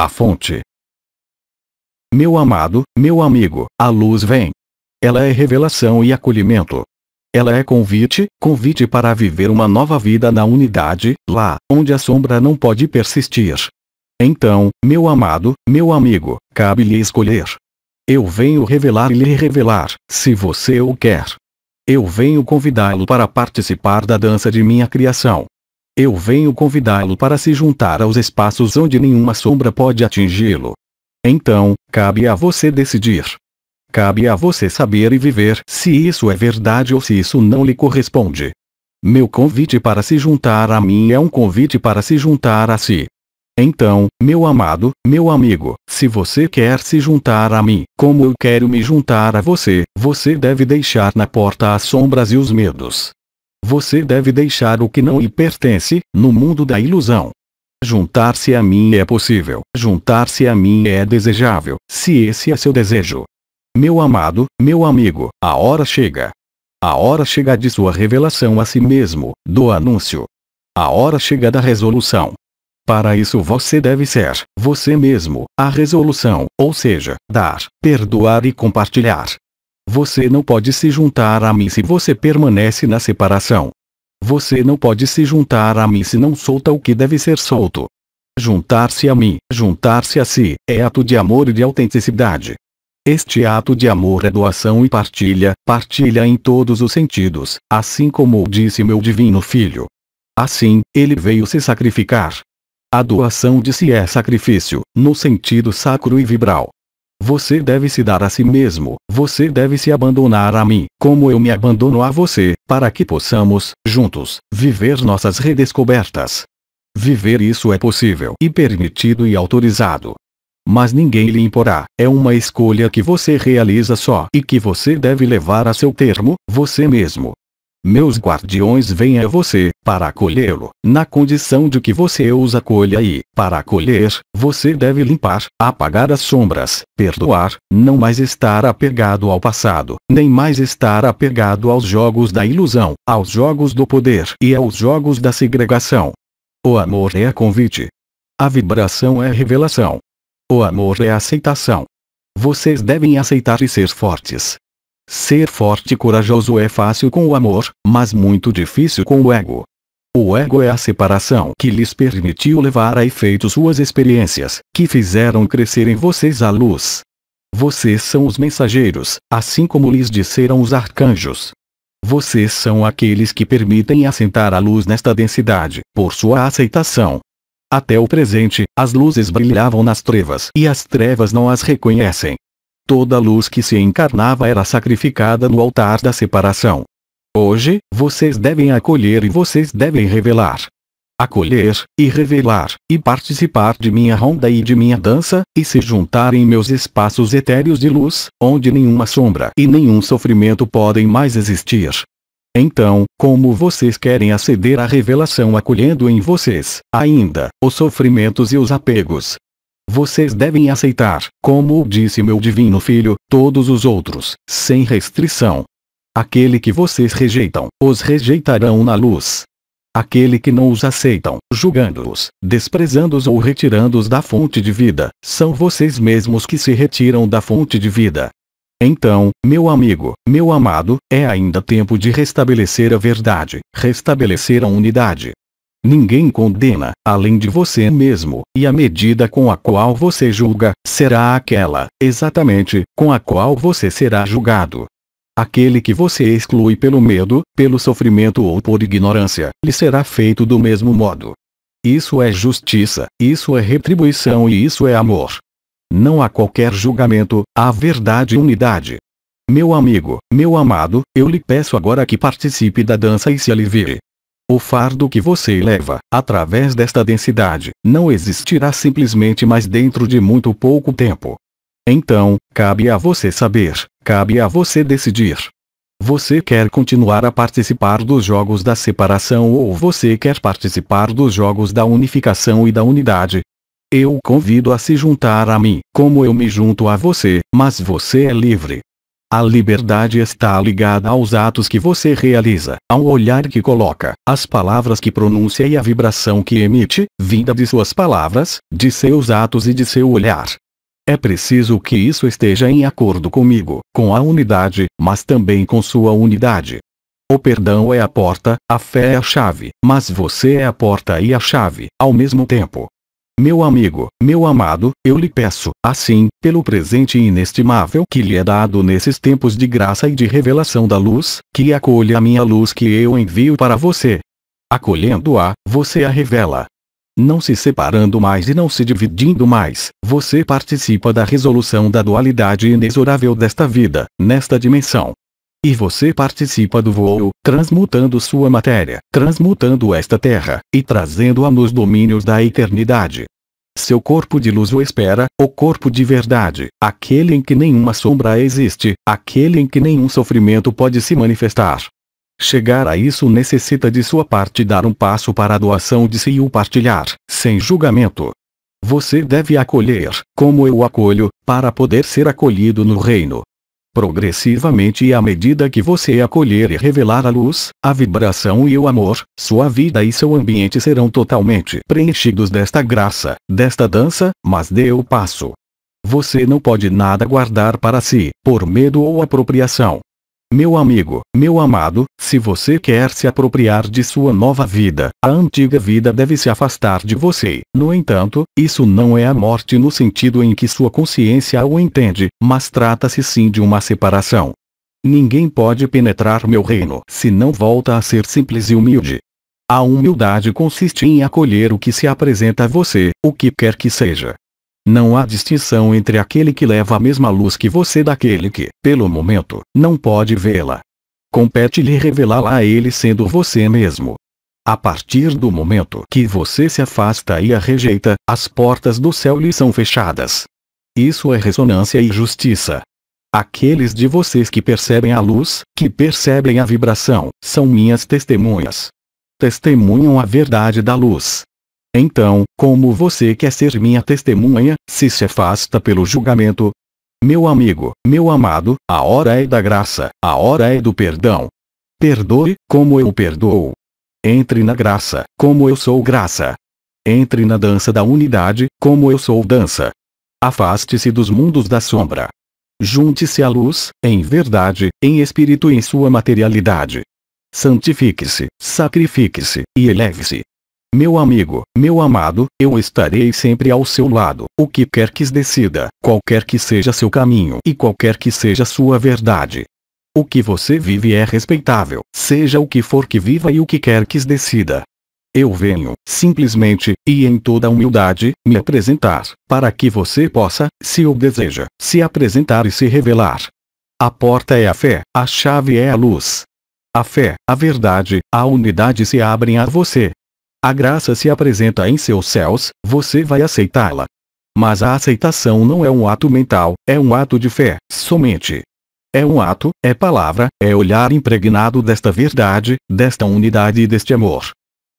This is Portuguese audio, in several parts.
A fonte. Meu amado, meu amigo, a luz vem. Ela é revelação e acolhimento. Ela é convite, convite para viver uma nova vida na unidade, lá onde a sombra não pode persistir. Então, meu amado, meu amigo, cabe-lhe escolher. Eu venho revelar e lhe revelar, se você o quer. Eu venho convidá-lo para participar da dança de minha criação, eu venho convidá-lo para se juntar aos espaços onde nenhuma sombra pode atingi-lo. Então, cabe a você decidir. Cabe a você saber e viver se isso é verdade ou se isso não lhe corresponde. Meu convite para se juntar a mim é um convite para se juntar a si. Então, meu amado, meu amigo, se você quer se juntar a mim, como eu quero me juntar a você, você deve deixar na porta as sombras e os medos. Você deve deixar o que não lhe pertence, no mundo da ilusão. Juntar-se a mim é possível, juntar-se a mim é desejável, se esse é seu desejo. Meu amado, meu amigo, a hora chega. A hora chega de sua revelação a si mesmo, do anúncio. A hora chega da resolução. Para isso você deve ser, você mesmo, a resolução, ou seja, dar, perdoar e compartilhar. Você não pode se juntar a mim se você permanece na separação. Você não pode se juntar a mim se não solta o que deve ser solto. Juntar-se a mim, juntar-se a si, é ato de amor e de autenticidade. Este ato de amor é doação e partilha, partilha em todos os sentidos, assim como disse meu divino filho. Assim, ele veio se sacrificar. A doação de si é sacrifício, no sentido sacro e vibral. Você deve se dar a si mesmo, você deve se abandonar a mim, como eu me abandono a você, para que possamos, juntos, viver nossas redescobertas. Viver isso é possível e permitido e autorizado. Mas ninguém lhe imporá, é uma escolha que você realiza só e que você deve levar a seu termo, você mesmo, meus guardiões vêm a você, para acolhê-lo, na condição de que você os acolha e, para acolher, você deve limpar, apagar as sombras, perdoar, não mais estar apegado ao passado, nem mais estar apegado aos jogos da ilusão, aos jogos do poder e aos jogos da segregação. O amor é convite. A vibração é revelação. O amor é aceitação. Vocês devem aceitar e ser fortes, Ser forte e corajoso é fácil com o amor, mas muito difícil com o ego. O ego é a separação que lhes permitiu levar a efeito suas experiências, que fizeram crescer em vocês a luz. Vocês são os mensageiros, assim como lhes disseram os arcanjos. Vocês são aqueles que permitem assentar a luz nesta densidade, por sua aceitação. Até o presente, as luzes brilhavam nas trevas e as trevas não as reconhecem, toda luz que se encarnava era sacrificada no altar da separação. Hoje, vocês devem acolher e vocês devem revelar. Acolher, e revelar, e participar de minha ronda e de minha dança, e se juntar em meus espaços etéreos de luz, onde nenhuma sombra e nenhum sofrimento podem mais existir. Então, como vocês querem aceder à revelação acolhendo em vocês, ainda, os sofrimentos e os apegos, vocês devem aceitar, como disse meu divino filho, todos os outros, sem restrição. Aquele que vocês rejeitam, os rejeitarão na luz. Aquele que não os aceitam, julgando-os, desprezando-os ou retirando-os da fonte de vida, são vocês mesmos que se retiram da fonte de vida. Então, meu amigo, meu amado, é ainda tempo de restabelecer a verdade, restabelecer a unidade, Ninguém condena, além de você mesmo, e a medida com a qual você julga, será aquela, exatamente, com a qual você será julgado. Aquele que você exclui pelo medo, pelo sofrimento ou por ignorância, lhe será feito do mesmo modo. Isso é justiça, isso é retribuição e isso é amor. Não há qualquer julgamento, há verdade e unidade. Meu amigo, meu amado, eu lhe peço agora que participe da dança e se alivie. O fardo que você leva, através desta densidade, não existirá simplesmente mais dentro de muito pouco tempo. Então, cabe a você saber, cabe a você decidir. Você quer continuar a participar dos jogos da separação ou você quer participar dos jogos da unificação e da unidade? Eu o convido a se juntar a mim, como eu me junto a você, mas você é livre. A liberdade está ligada aos atos que você realiza, ao olhar que coloca, às palavras que pronuncia e à vibração que emite, vinda de suas palavras, de seus atos e de seu olhar. É preciso que isso esteja em acordo comigo, com a unidade, mas também com sua unidade. O perdão é a porta, a fé é a chave, mas você é a porta e a chave, ao mesmo tempo. Meu amigo, meu amado, eu lhe peço, assim, pelo presente inestimável que lhe é dado nesses tempos de graça e de revelação da luz, que acolha a minha luz que eu envio para você. Acolhendo-a, você a revela. Não se separando mais e não se dividindo mais, você participa da resolução da dualidade inexorável desta vida, nesta dimensão, e você participa do voo, transmutando sua matéria, transmutando esta terra, e trazendo-a nos domínios da eternidade. Seu corpo de luz o espera, o corpo de verdade, aquele em que nenhuma sombra existe, aquele em que nenhum sofrimento pode se manifestar. Chegar a isso necessita de sua parte dar um passo para a doação de si e o partilhar, sem julgamento. Você deve acolher, como eu acolho, para poder ser acolhido no reino. Progressivamente e à medida que você acolher e revelar a luz, a vibração e o amor, sua vida e seu ambiente serão totalmente preenchidos desta graça, desta dança, mas dê o passo. Você não pode nada guardar para si, por medo ou apropriação. Meu amigo, meu amado, se você quer se apropriar de sua nova vida, a antiga vida deve se afastar de você. No entanto, isso não é a morte no sentido em que sua consciência o entende, mas trata-se sim de uma separação. Ninguém pode penetrar meu reino se não volta a ser simples e humilde. A humildade consiste em acolher o que se apresenta a você, o que quer que seja, não há distinção entre aquele que leva a mesma luz que você daquele que, pelo momento, não pode vê-la. Compete-lhe revelá-la a ele sendo você mesmo. A partir do momento que você se afasta e a rejeita, as portas do céu lhe são fechadas. Isso é ressonância e justiça. Aqueles de vocês que percebem a luz, que percebem a vibração, são minhas testemunhas. Testemunham a verdade da luz, então, como você quer ser minha testemunha, se se afasta pelo julgamento? Meu amigo, meu amado, a hora é da graça, a hora é do perdão. Perdoe, como eu perdoo. Entre na graça, como eu sou graça. Entre na dança da unidade, como eu sou dança. Afaste-se dos mundos da sombra. Junte-se à luz, em verdade, em espírito e em sua materialidade. Santifique-se, sacrifique-se, e eleve-se. Meu amigo, meu amado, eu estarei sempre ao seu lado, o que quer que decida, qualquer que seja seu caminho e qualquer que seja sua verdade. O que você vive é respeitável, seja o que for que viva e o que quer que decida. Eu venho, simplesmente, e em toda humildade, me apresentar, para que você possa, se o deseja, se apresentar e se revelar. A porta é a fé, a chave é a luz. A fé, a verdade, a unidade se abrem a você, a graça se apresenta em seus céus, você vai aceitá-la. Mas a aceitação não é um ato mental, é um ato de fé, somente. É um ato, é palavra, é olhar impregnado desta verdade, desta unidade e deste amor.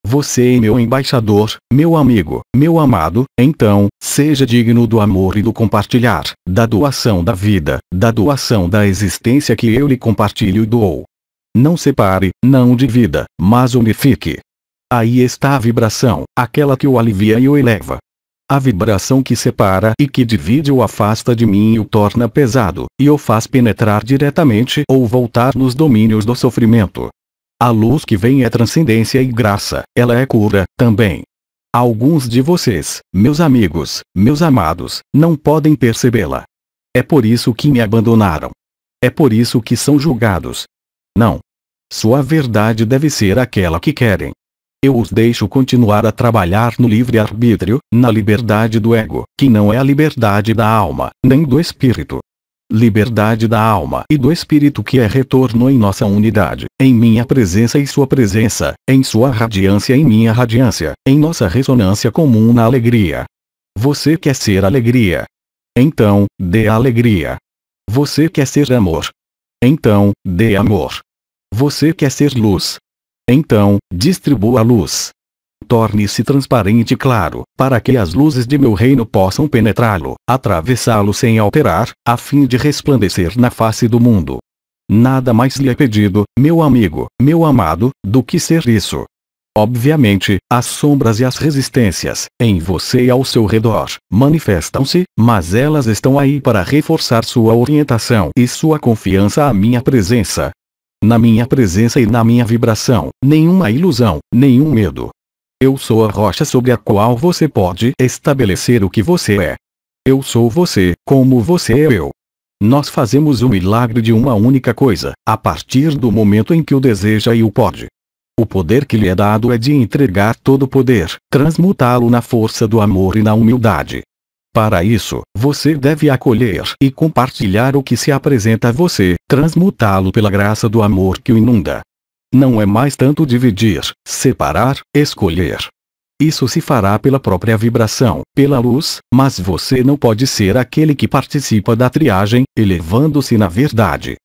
Você é meu embaixador, meu amigo, meu amado, então, seja digno do amor e do compartilhar, da doação da vida, da doação da existência que eu lhe compartilho e dou. Não separe, não divida, mas unifique. Aí está a vibração, aquela que o alivia e o eleva. A vibração que separa e que divide o afasta de mim e o torna pesado, e o faz penetrar diretamente ou voltar nos domínios do sofrimento. A luz que vem é transcendência e graça, ela é cura, também. Alguns de vocês, meus amigos, meus amados, não podem percebê-la. É por isso que me abandonaram. É por isso que são julgados. Não. Sua verdade deve ser aquela que querem. Eu os deixo continuar a trabalhar no livre-arbítrio, na liberdade do ego, que não é a liberdade da alma, nem do espírito. Liberdade da alma e do espírito que é retorno em nossa unidade, em minha presença e sua presença, em sua radiância e minha radiância, em nossa ressonância comum na alegria. Você quer ser alegria. Então, dê alegria. Você quer ser amor. Então, dê amor. Você quer ser luz. Então, distribua a luz. Torne-se transparente e claro, para que as luzes de meu reino possam penetrá-lo, atravessá-lo sem alterar, a fim de resplandecer na face do mundo. Nada mais lhe é pedido, meu amigo, meu amado, do que ser isso. Obviamente, as sombras e as resistências, em você e ao seu redor, manifestam-se, mas elas estão aí para reforçar sua orientação e sua confiança à minha presença na minha presença e na minha vibração, nenhuma ilusão, nenhum medo. Eu sou a rocha sobre a qual você pode estabelecer o que você é. Eu sou você, como você é eu. Nós fazemos o milagre de uma única coisa, a partir do momento em que o deseja e o pode. O poder que lhe é dado é de entregar todo o poder, transmutá-lo na força do amor e na humildade. Para isso, você deve acolher e compartilhar o que se apresenta a você, transmutá-lo pela graça do amor que o inunda. Não é mais tanto dividir, separar, escolher. Isso se fará pela própria vibração, pela luz, mas você não pode ser aquele que participa da triagem, elevando-se na verdade.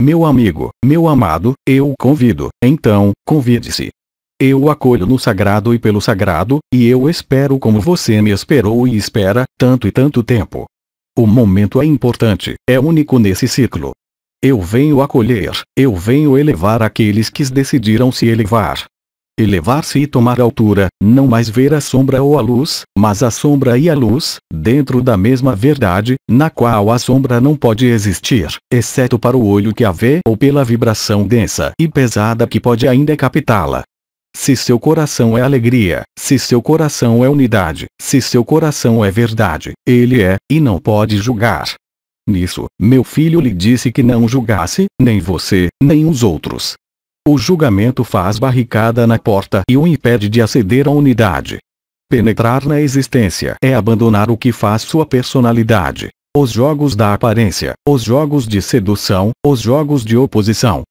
Meu amigo, meu amado, eu o convido, então, convide-se, eu o acolho no sagrado e pelo sagrado, e eu espero como você me esperou e espera, tanto e tanto tempo. O momento é importante, é único nesse ciclo. Eu venho acolher, eu venho elevar aqueles que decidiram se elevar. Elevar-se e tomar altura, não mais ver a sombra ou a luz, mas a sombra e a luz, dentro da mesma verdade, na qual a sombra não pode existir, exceto para o olho que a vê ou pela vibração densa e pesada que pode ainda captá-la. Se seu coração é alegria, se seu coração é unidade, se seu coração é verdade, ele é, e não pode julgar. Nisso, meu filho lhe disse que não julgasse, nem você, nem os outros. O julgamento faz barricada na porta e o impede de aceder à unidade. Penetrar na existência é abandonar o que faz sua personalidade. Os jogos da aparência, os jogos de sedução, os jogos de oposição,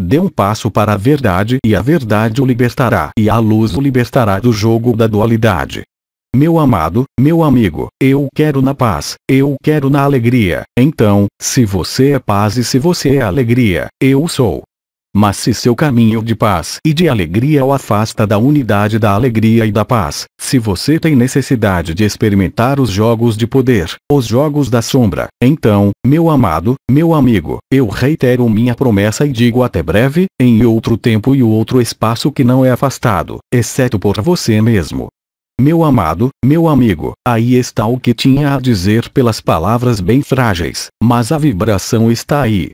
Dê um passo para a verdade e a verdade o libertará e a luz o libertará do jogo da dualidade. Meu amado, meu amigo, eu quero na paz, eu quero na alegria. Então, se você é paz e se você é alegria, eu sou. Mas se seu caminho de paz e de alegria o afasta da unidade da alegria e da paz, se você tem necessidade de experimentar os jogos de poder, os jogos da sombra, então, meu amado, meu amigo, eu reitero minha promessa e digo até breve, em outro tempo e outro espaço que não é afastado, exceto por você mesmo. Meu amado, meu amigo, aí está o que tinha a dizer pelas palavras bem frágeis, mas a vibração está aí,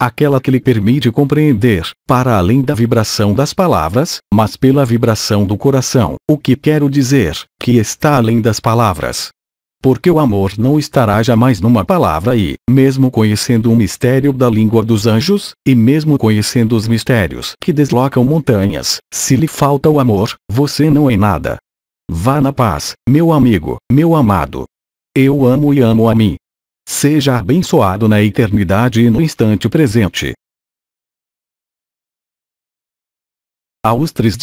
aquela que lhe permite compreender, para além da vibração das palavras, mas pela vibração do coração, o que quero dizer, que está além das palavras. Porque o amor não estará jamais numa palavra e, mesmo conhecendo o mistério da língua dos anjos, e mesmo conhecendo os mistérios que deslocam montanhas, se lhe falta o amor, você não é nada. Vá na paz, meu amigo, meu amado. Eu amo e amo a mim. Seja abençoado na eternidade e no instante presente. Aos Três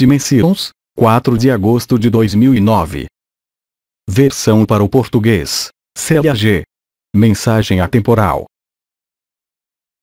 4 de agosto de 2009. Versão para o português, CLAG. Mensagem atemporal.